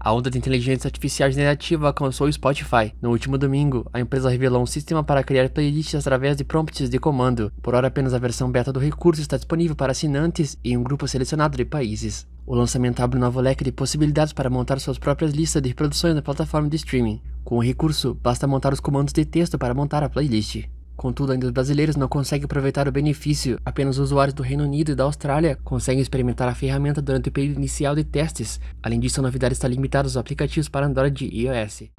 A onda de inteligência artificial generativa alcançou o Spotify. No último domingo, a empresa revelou um sistema para criar playlists através de prompts de comando. Por hora, apenas a versão beta do recurso está disponível para assinantes e um grupo selecionado de países. O lançamento abre um novo leque de possibilidades para montar suas próprias listas de reproduções na plataforma de streaming. Com o recurso, basta montar os comandos de texto para montar a playlist. Contudo, ainda os brasileiros não conseguem aproveitar o benefício. Apenas usuários do Reino Unido e da Austrália conseguem experimentar a ferramenta durante o período inicial de testes. Além disso, a novidade está limitada aos aplicativos para Android e iOS.